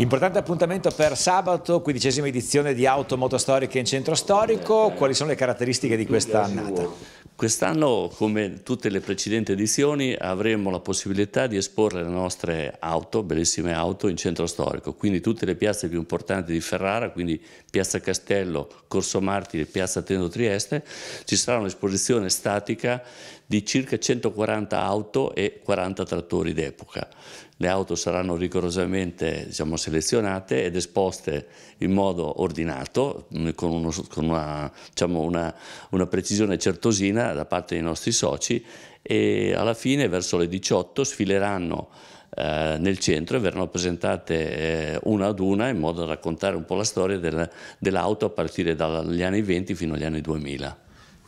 Importante appuntamento per sabato, quindicesima edizione di Auto Motostoriche in centro storico. Eh, eh, Quali sono le caratteristiche di questa annata? Quest'anno, come tutte le precedenti edizioni, avremo la possibilità di esporre le nostre auto, bellissime auto, in centro storico. Quindi tutte le piazze più importanti di Ferrara, quindi Piazza Castello, Corso Martire, Piazza Tendo Trieste, ci sarà un'esposizione statica di circa 140 auto e 40 trattori d'epoca le auto saranno rigorosamente diciamo, selezionate ed esposte in modo ordinato, mm, con, uno, con una, diciamo, una, una precisione certosina da parte dei nostri soci e alla fine verso le 18 sfileranno eh, nel centro e verranno presentate eh, una ad una in modo da raccontare un po' la storia dell'auto a partire dagli anni 20 fino agli anni 2000.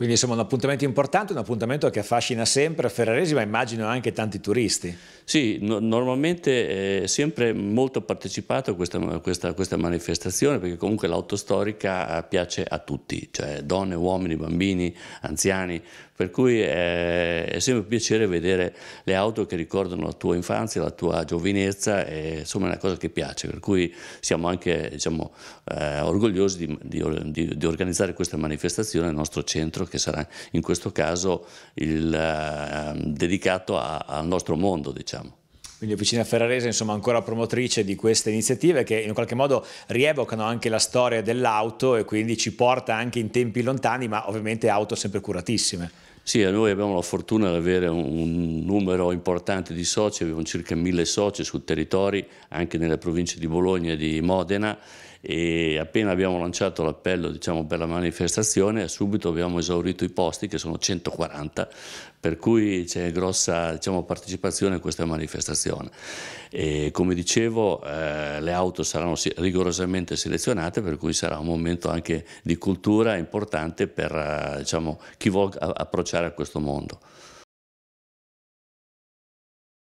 Quindi insomma un appuntamento importante, un appuntamento che affascina sempre Ferraresi ma immagino anche tanti turisti. Sì, no, normalmente è eh, sempre molto partecipato a questa, questa, questa manifestazione perché comunque l'auto storica eh, piace a tutti, cioè donne, uomini, bambini, anziani, per cui è, eh, è, sempre un piacere vedere le auto che ricordano la tua infanzia, la tua giovinezza, e, insomma è una cosa che piace, per cui siamo anche diciamo, eh, orgogliosi di, di, di, di organizzare questa manifestazione nel nostro centro che sarà in questo caso il, eh, dedicato a, al nostro mondo, diciamo. Quindi Officina Ferrarese insomma ancora promotrice di queste iniziative che in qualche modo rievocano anche la storia dell'auto e quindi ci porta anche in tempi lontani ma ovviamente auto sempre curatissime. Sì, noi abbiamo la fortuna di avere un numero importante di soci, abbiamo circa mille soci sul territorio, anche nelle province di Bologna e di Modena e appena abbiamo lanciato l'appello diciamo, per la manifestazione subito abbiamo esaurito i posti che sono 140 per cui c'è grossa diciamo, partecipazione a questa manifestazione. E come dicevo eh, le auto saranno rigorosamente selezionate per cui sarà un momento anche di cultura importante per eh, diciamo, chi vuole approcciare a questo mondo.